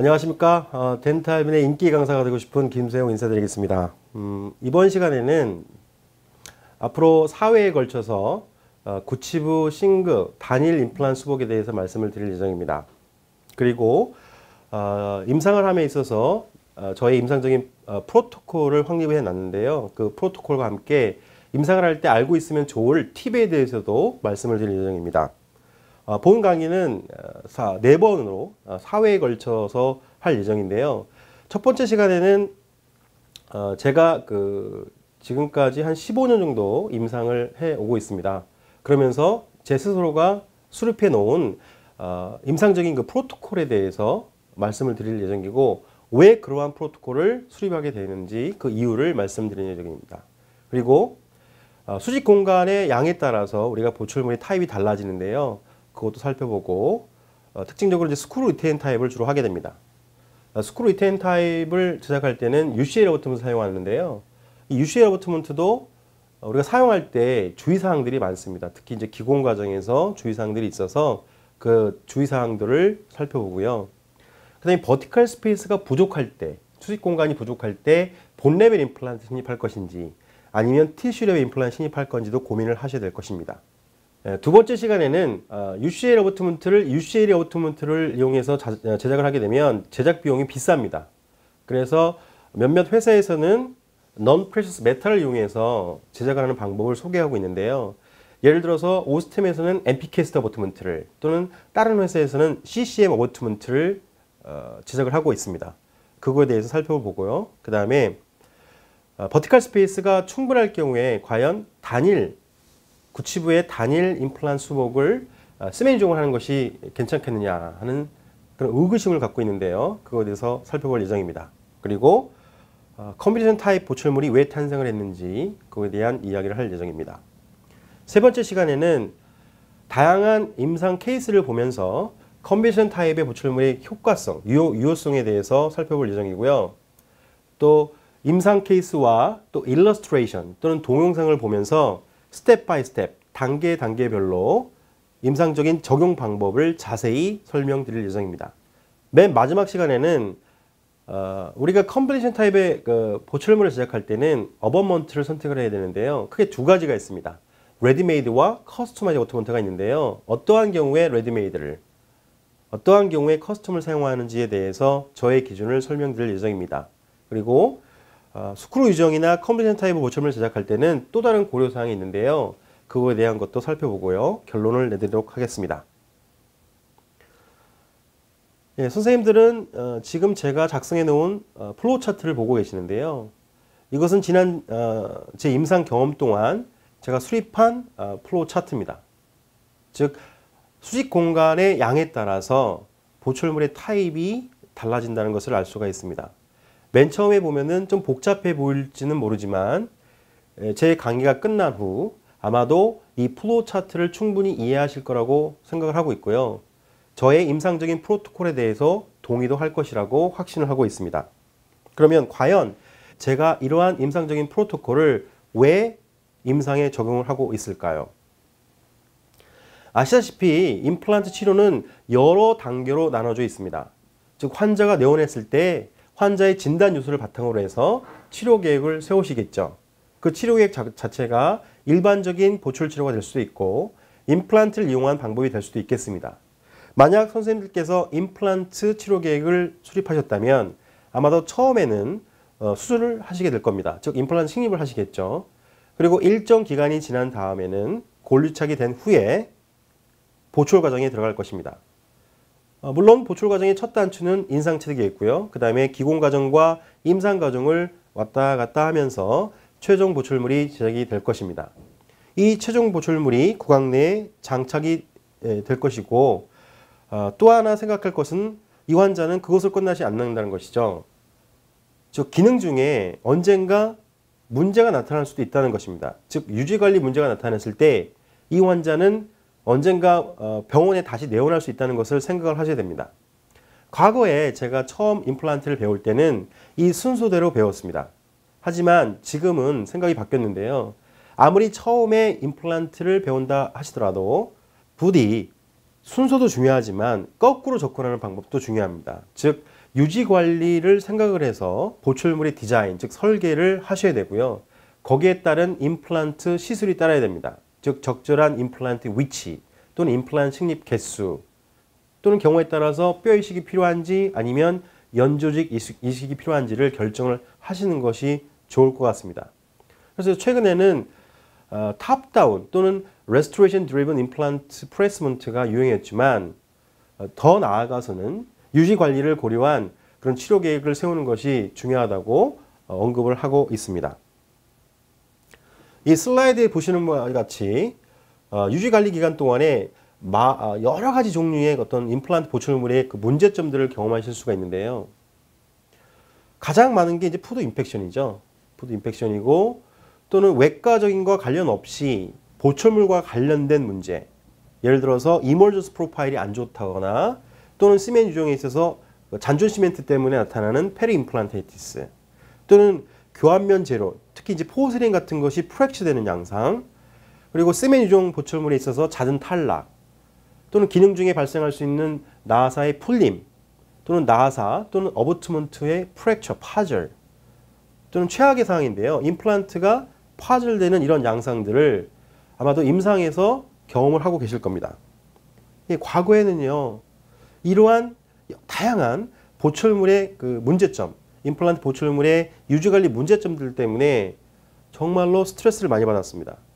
안녕하십니까. 어, 덴탈민의 인기 강사가 되고 싶은 김세용 인사드리겠습니다. 음, 이번 시간에는 앞으로 4회에 걸쳐서 어, 구치부 싱그 단일 임플란트 수복에 대해서 말씀을 드릴 예정입니다. 그리고 어, 임상을 함에 있어서 어, 저의 임상적인 어, 프로토콜을 확립해 놨는데요. 그 프로토콜과 함께 임상을 할 때 알고 있으면 좋을 팁에 대해서도 말씀을 드릴 예정입니다. 본 어, 강의는 어, 네 번으로 어, 사회에 걸쳐서 할 예정인데요. 첫 번째 시간에는 제가 그 지금까지 한 15년 정도 임상을 해 오고 있습니다. 그러면서 제 스스로가 수립해 놓은 임상적인 그 프로토콜에 대해서 말씀을 드릴 예정이고 왜 그러한 프로토콜을 수립하게 되는지 그 이유를 말씀드릴 예정입니다. 그리고 수직 공간의 양에 따라서 우리가 보출물의 타입이 달라지는데요. 그것도 살펴보고 어, 특징적으로 이제 스크루 이테인 타입을 주로 하게 됩니다. 어, 스크루 이테인 타입을 제작할 때는 UCL 어트먼트 사용하는데요. 이 UCL 어트먼트도 우리가 사용할 때 주의사항들이 많습니다. 특히 이제 기공 과정에서 주의사항들이 있어서 그 주의사항들을 살펴보고요. 그 다음에 버티컬 스페이스가 부족할 때, 수직 공간이 부족할 때 본 레벨 임플란트 신입할 것인지 아니면 티슈 레벨 임플란트 신입할 건지도 고민을 하셔야 될 것입니다. 예, 두 번째 시간에는 어, UCL 어워트먼트를 UCL 어워트먼트를 이용해서 어, 제작을 하게 되면 제작 비용이 비쌉니다. 그래서 몇몇 회사에서는 non precious metal을 이용해서 제작을 하는 방법을 소개하고 있는데요. 예를 들어서 오스템에서는 MP캐스트 어워트먼트를 또는 다른 회사에서는 CCM 어워트먼트를 어, 제작을 하고 있습니다. 그거에 대해서 살펴보고요. 그 다음에 버티컬 스페이스가 충분할 경우에 과연 단일 구치부의 단일 임플란 수복을 스메인종을 아, 하는 것이 괜찮겠느냐 하는 그런 의구심을 갖고 있는데요. 그거에 대해서 살펴볼 예정입니다. 그리고 아, 컴비션 타입 보철물이 왜 탄생을 했는지 그거에 대한 이야기를 할 예정입니다. 세 번째 시간에는 다양한 임상 케이스를 보면서 컴비션 타입의 보철물의 효과성, 유효, 성에 대해서 살펴볼 예정이고요. 또 임상 케이스와 또 일러스트레이션 또는 동영상을 보면서 스텝 바이 스텝, 단계 단계별로 임상적인 적용 방법을 자세히 설명드릴 예정입니다. 맨 마지막 시간에는 어, 우리가 컴플리션 타입의 그 보철물을 제작할 때는 어버먼트를 선택을 해야 되는데요. 크게 두 가지가 있습니다. 레디메이드와 커스터마이즈 오토먼트가 있는데요. 어떠한 경우에 레디메이드를 어떠한 경우에 커스텀을 사용하는지에 대해서 저의 기준을 설명드릴 예정입니다. 그리고 아, 스크루 유정이나 컴퓨터 타입 의보션을 제작할 때는 또 다른 고려사항이 있는데요. 그거에 대한 것도 살펴보고요. 결론을 내드리도록 하겠습니다. 예, 선생님들은 어, 지금 제가 작성해 놓은 어, 플로우 차트를 보고 계시는데요. 이것은 지난 어, 제 임상 경험 동안 제가 수립한 어, 플로우 차트입니다. 즉 수직 공간의 양에 따라서 보철물의 타입이 달라진다는 것을 알 수가 있습니다. 맨 처음에 보면은 좀 복잡해 보일지는 모르지만 예, 제 강의가 끝난 후 아마도 이 플로우 차트를 충분히 이해하실 거라고 생각을 하고 있고요. 저의 임상적인 프로토콜에 대해서 동의도 할 것이라고 확신을 하고 있습니다. 그러면 과연 제가 이러한 임상적인 프로토콜을 왜 임상에 적용을 하고 있을까요? 아시다시피 임플란트 치료는 여러 단계로 나눠져 있습니다. 즉 환자가 내원했을 때 환자의 진단 요소를 바탕으로 해서 치료 계획을 세우시겠죠. 그 치료 계획 자, 자체가 일반적인 보철 치료가 될 수도 있고 임플란트를 이용한 방법이 될 수도 있겠습니다. 만약 선생님들께서 임플란트 치료 계획을 수립하셨다면 아마도 처음에는 어, 수술을 하시게 될 겁니다. 즉 임플란트 식립을 하시겠죠. 그리고 일정 기간이 지난 다음에는 골유착이 된 후에 보철 과정에 들어갈 것입니다. 어, 물론 보출 과정의 첫 단추는 인상 체득이 있고요. 그 다음에 기공 과정과 임상 과정을 왔다 갔다 하면서 최종 보출물이 제작이 될 것입니다. 이 최종 보출물이 구강 내에 장착이 예, 될 것이고 어, 또 하나 생각할 것은 이 환자는 그것을 끝나지 않는다는 것이죠. 즉 기능 중에 언젠가 문제가 나타날 수도 있다는 것입니다. 즉 유지관리 문제가 나타났을 때 이 환자는 언젠가 어, 병원에 다시 내원할 수 있다는 것을 생각을 하셔야 됩니다. 과거에 제가 처음 임플란트를 배울 때는 이 순서대로 배웠습니다. 하지만 지금은 생각이 바뀌었는데요. 아무리 처음에 임플란트를 배운다 하시더라도 부디 순서도 중요하지만 거꾸로 접근하는 방법도 중요합니다. 즉 유지 관리를 생각을 해서 보출물의 디자인 즉 설계를 하셔야 되고요. 거기에 따른 임플란트 시술이 따라야 됩니다. 즉 적절한 임플란트 위치 또는 임플란트 식립 개수 또는 경우에 따라서 뼈 이식이 필요한지 아니면 연조직 이식이 필요한지를 결정을 하시는 것이 좋을 것 같습니다. 그래서 최근에는 어, 탑다운 또는 레스토레이션 드리븐 임플란트 프레스먼트가 유행했지만 어, 더 나아가서는 유지 관리를 고려한 그런 치료 계획을 세우는 것이 중요하다고 어, 언급을 하고 있습니다. 이 슬라이드에 보시는 것 같이 어, 유지관리 기간 동안에 어, 여러 가지 종류의 어떤 임플란트 보충물의 그 문제점들을 경험하실 수가 있는데요. 가장 많은 게 이제 푸드 인펙션이죠. 푸드 인펙션이고 또는 외과적인 거 관련 없이 보철물과 관련된 문제 예를 들어서 이멀저스 프로파일이 안 좋다거나 또는 시멘 유종에 있어서 그 잔존 시멘트 때문에 나타나는 페리 임플란테이티스 또는 교환면 제로, 특히 이제 포스린 같은 것이 프랙치되는 양상, 그리고 세멘 유종 보철물에 있어서 잦은 탈락, 또는 기능 중에 발생할 수 있는 나사의 풀림, 또는 나사 또는 어부트먼트의 프랙처, 파절, 또는 최악의 상황인데요. 임플란트가 파절되는 이런 양상들을 아마도 임상에서 경험을 하고 계실 겁니다. 예, 과거에는요, 이러한 다양한 보철물의 그 문제점, 임플란트 보철물의 유지관리 문제점들 때문에 정말로 스트레스를 많이 받았습니다.